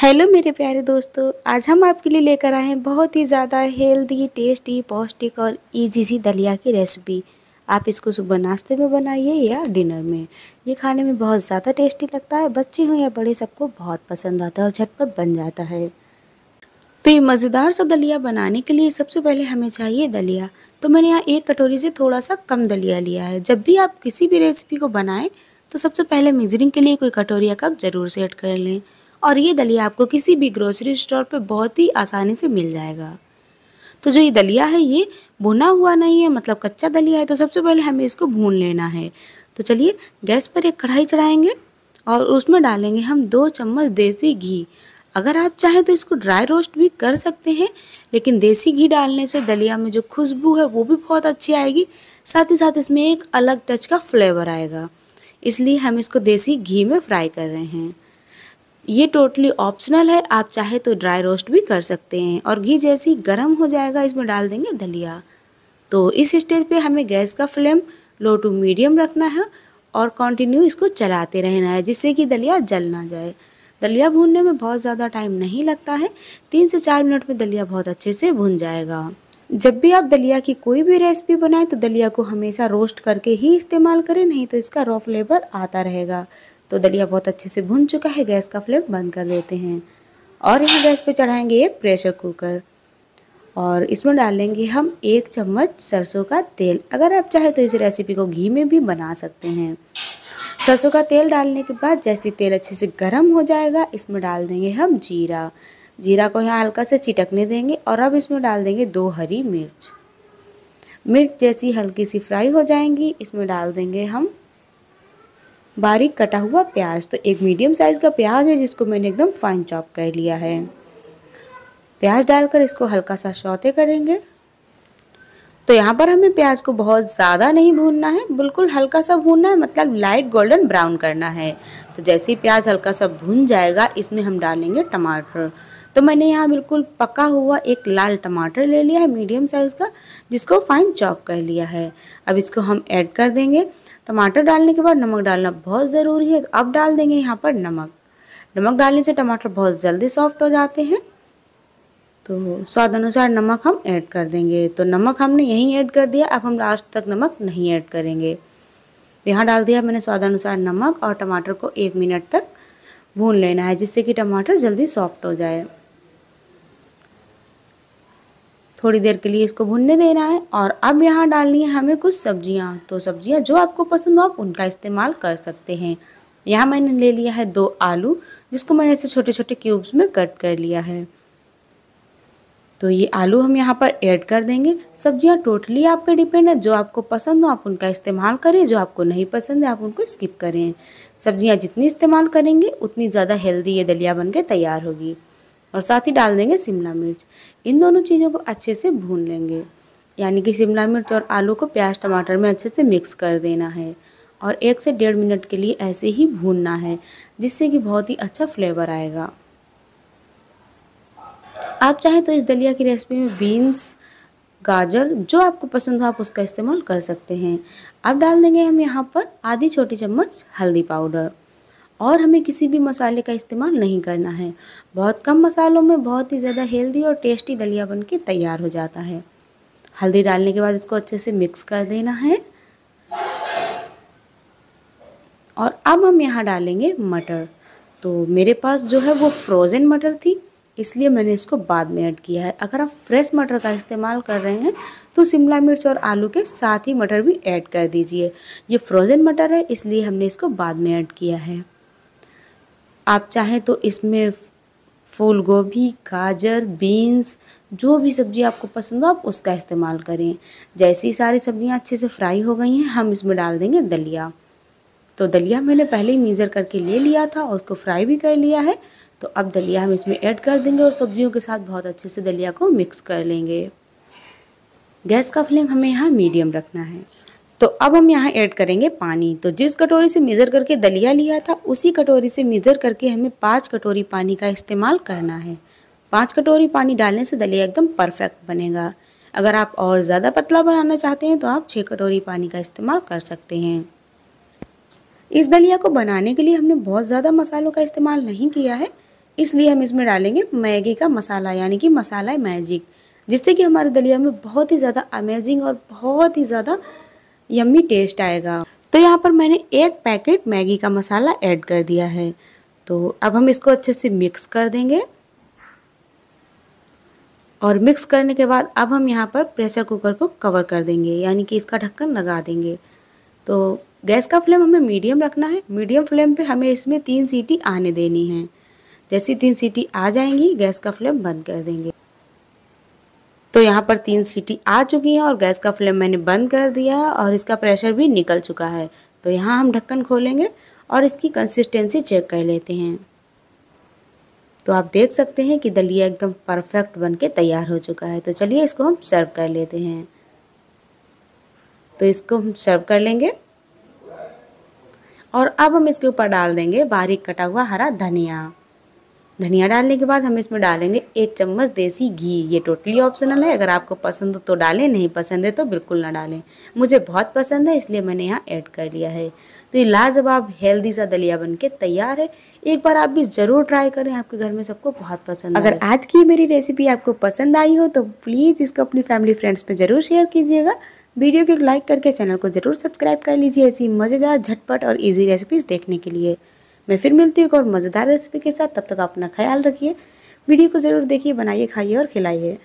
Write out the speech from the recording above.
hello मेरे प्यारे दोस्तों आज हम आपके लिए लेकर आए हैं बहुत ही ज़्यादा हेल्दी टेस्टी पौष्टिक और इजी सी दलिया की रेसिपी आप इसको सुबह नाश्ते में बनाइए या डिनर में ये खाने में बहुत ज़्यादा टेस्टी लगता है बच्चे हों या बड़े सबको बहुत पसंद आता है और झटपट बन जाता है तो ये मज़ेदार सा दलिया बनाने के लिए सबसे पहले हमें चाहिए दलिया तो मैंने यहाँ एक कटोरी से थोड़ा सा कम दलिया लिया है जब भी आप किसी भी रेसिपी को बनाएँ तो सबसे पहले मेजरिंग के लिए कोई कटोरी या कप ज़रूर सेट कर लें और ये दलिया आपको किसी भी ग्रोसरी स्टोर पर बहुत ही आसानी से मिल जाएगा तो जो ये दलिया है ये भुना हुआ नहीं है मतलब कच्चा दलिया है तो सबसे पहले हमें इसको भून लेना है तो चलिए गैस पर एक कढ़ाई चढ़ाएंगे और उसमें डालेंगे हम दो चम्मच देसी घी अगर आप चाहें तो इसको ड्राई रोस्ट भी कर सकते हैं लेकिन देसी घी डालने से दलिया में जो खुशबू है वो भी बहुत अच्छी आएगी साथ ही साथ इसमें एक अलग टच का फ्लेवर आएगा इसलिए हम इसको देसी घी में फ्राई कर रहे हैं ये टोटली ऑप्शनल है आप चाहे तो ड्राई रोस्ट भी कर सकते हैं और घी जैसे ही गर्म हो जाएगा इसमें डाल देंगे दलिया तो इस स्टेज पे हमें गैस का फ्लेम लो टू मीडियम रखना है और कंटिन्यू इसको चलाते रहना है जिससे कि दलिया जल ना जाए दलिया भूनने में बहुत ज़्यादा टाइम नहीं लगता है तीन से चार मिनट में दलिया बहुत अच्छे से भुन जाएगा जब भी आप दलिया की कोई भी रेसिपी बनाएं तो दलिया को हमेशा रोस्ट करके ही इस्तेमाल करें नहीं तो इसका रॉ फ्लेवर आता रहेगा तो दलिया बहुत अच्छे से भुन चुका है गैस का फ्लेम बंद कर देते हैं और यहाँ गैस पर चढ़ाएंगे एक प्रेशर कुकर और इसमें डालेंगे हम एक चम्मच सरसों का तेल अगर आप चाहें तो इस रेसिपी को घी में भी बना सकते हैं सरसों का तेल डालने के बाद जैसे तेल अच्छे से गर्म हो जाएगा इसमें डाल देंगे हम जीरा जीरा को यहाँ हल्का से चिटकने देंगे और अब इसमें डाल देंगे दो हरी मिर्च मिर्च जैसी हल्की सी फ्राई हो जाएंगी इसमें डाल देंगे हम बारीक कटा हुआ प्याज तो एक मीडियम साइज़ का प्याज है जिसको मैंने एकदम फाइन चॉप कर लिया है प्याज डालकर इसको हल्का सा सौते करेंगे तो यहाँ पर हमें प्याज को बहुत ज़्यादा नहीं भूनना है बिल्कुल हल्का सा भूनना है मतलब लाइट गोल्डन ब्राउन करना है तो जैसे ही प्याज हल्का सा भून जाएगा इसमें हम डालेंगे टमाटर तो मैंने यहाँ बिल्कुल पका हुआ एक लाल टमाटर ले लिया है मीडियम साइज़ का जिसको फाइन चॉप कर लिया है अब इसको हम ऐड कर देंगे टमाटर डालने के बाद नमक डालना बहुत ज़रूरी है तो अब डाल देंगे यहाँ पर नमक नमक डालने से टमाटर बहुत जल्दी सॉफ्ट हो जाते हैं तो स्वाद अनुसार नमक हम ऐड कर देंगे तो नमक हमने यहीं ऐड कर दिया अब हम लास्ट तक नमक नहीं ऐड करेंगे यहाँ डाल दिया मैंने स्वाद अनुसार नमक और टमाटर को एक मिनट तक भून लेना है जिससे कि टमाटर जल्दी सॉफ्ट हो जाए थोड़ी देर के लिए इसको भुनने देना है और अब यहाँ डालनी है हमें कुछ सब्जियाँ तो सब्जियाँ जो आपको पसंद हो आप उनका इस्तेमाल कर सकते हैं यहाँ मैंने ले लिया है दो आलू जिसको मैंने ऐसे छोटे छोटे क्यूब्स में कट कर लिया है तो ये आलू हम यहाँ पर ऐड कर देंगे सब्जियाँ टोटली आप पे डिपेंड है जो आपको पसंद हो आप उनका इस्तेमाल करें जो आपको नहीं पसंद है आप उनको स्किप करें सब्जियाँ जितनी इस्तेमाल करेंगे उतनी ज़्यादा हेल्दी ये दलिया बन के तैयार होगी और साथ ही डाल देंगे शिमला मिर्च इन दोनों चीज़ों को अच्छे से भून लेंगे यानी कि शिमला मिर्च और आलू को प्याज टमाटर में अच्छे से मिक्स कर देना है और एक से डेढ़ मिनट के लिए ऐसे ही भूनना है जिससे कि बहुत ही अच्छा फ्लेवर आएगा आप चाहें तो इस दलिया की रेसिपी में बीन्स गाजर जो आपको पसंद हो आप उसका इस्तेमाल कर सकते हैं अब डाल देंगे हम यहाँ पर आधी छोटी चम्मच हल्दी पाउडर और हमें किसी भी मसाले का इस्तेमाल नहीं करना है बहुत कम मसालों में बहुत ही ज़्यादा हेल्दी और टेस्टी दलिया बन के तैयार हो जाता है हल्दी डालने के बाद इसको अच्छे से मिक्स कर देना है और अब हम यहाँ डालेंगे मटर तो मेरे पास जो है वो फ्रोज़न मटर थी इसलिए मैंने इसको बाद में ऐड किया है अगर आप फ्रेश मटर का इस्तेमाल कर रहे हैं तो शिमला मिर्च और आलू के साथ ही मटर भी ऐड कर दीजिए ये फ्रोज़न मटर है इसलिए हमने इसको बाद में ऐड किया है आप चाहें तो इसमें फूल गोभी गाजर बीन्स जो भी सब्ज़ी आपको पसंद हो आप उसका इस्तेमाल करें जैसे ही सारी सब्ज़ियाँ अच्छे से फ्राई हो गई हैं हम इसमें डाल देंगे दलिया तो दलिया मैंने पहले ही मीज़र करके ले लिया था और उसको फ्राई भी कर लिया है तो अब दलिया हम इसमें ऐड कर देंगे और सब्जियों के साथ बहुत अच्छे से दलिया को मिक्स कर लेंगे गैस का फ्लेम हमें यहाँ मीडियम रखना है तो अब हम यहाँ ऐड करेंगे पानी तो जिस कटोरी से मेज़र करके दलिया लिया था उसी कटोरी से मेज़र करके हमें पाँच कटोरी पानी का इस्तेमाल करना है पाँच कटोरी पानी डालने से दलिया एकदम परफेक्ट बनेगा अगर आप और ज़्यादा पतला बनाना चाहते हैं तो आप छः कटोरी पानी का इस्तेमाल कर सकते हैं इस दलिया को बनाने के लिए हमने बहुत ज़्यादा मसालों का इस्तेमाल नहीं किया है इसलिए हम इसमें डालेंगे मैगी का मसाला यानी कि मसाला मैजिक जिससे कि हमारे दलिया में बहुत ही ज़्यादा अमेजिंग और बहुत ही ज़्यादा यम्मी टेस्ट आएगा तो यहाँ पर मैंने एक पैकेट मैगी का मसाला ऐड कर दिया है तो अब हम इसको अच्छे से मिक्स कर देंगे और मिक्स करने के बाद अब हम यहाँ पर प्रेशर कुकर को कवर कर देंगे यानी कि इसका ढक्कन लगा देंगे तो गैस का फ्लेम हमें मीडियम रखना है मीडियम फ्लेम पे हमें इसमें तीन सीटी आने देनी है जैसी तीन सीटी आ जाएंगी गैस का फ्लेम बंद कर देंगे तो यहाँ पर तीन सीटी आ चुकी है और गैस का फ्लेम मैंने बंद कर दिया है और इसका प्रेशर भी निकल चुका है तो यहाँ हम ढक्कन खोलेंगे और इसकी कंसिस्टेंसी चेक कर लेते हैं तो आप देख सकते हैं कि दलिया एकदम परफेक्ट बन के तैयार हो चुका है तो चलिए इसको हम सर्व कर लेते हैं तो इसको हम सर्व कर लेंगे और अब हम इसके ऊपर डाल देंगे बारीक कटा हुआ हरा धनिया धनिया डालने के बाद हम इसमें डालेंगे एक चम्मच देसी घी ये टोटली ऑप्शनल है अगर आपको पसंद हो तो डालें नहीं पसंद है तो बिल्कुल ना डालें मुझे बहुत पसंद है इसलिए मैंने यहाँ ऐड कर लिया है तो ये लाजवाब हेल्दी सा दलिया बन के तैयार है एक बार आप भी ज़रूर ट्राई करें आपके घर में सबको बहुत पसंद अगर आज की मेरी रेसिपी आपको पसंद आई हो तो प्लीज़ इसको अपनी फैमिली फ्रेंड्स में ज़रूर शेयर कीजिएगा वीडियो को लाइक करके चैनल को ज़रूर सब्सक्राइब कर लीजिए ऐसी मज़ेदार झटपट और ईजी रेसिपीज़ देखने के लिए मैं फिर मिलती हूँ एक और मज़ेदार रेसिपी के साथ तब तक अपना ख्याल रखिए वीडियो को ज़रूर देखिए बनाइए खाइए और खिलाइए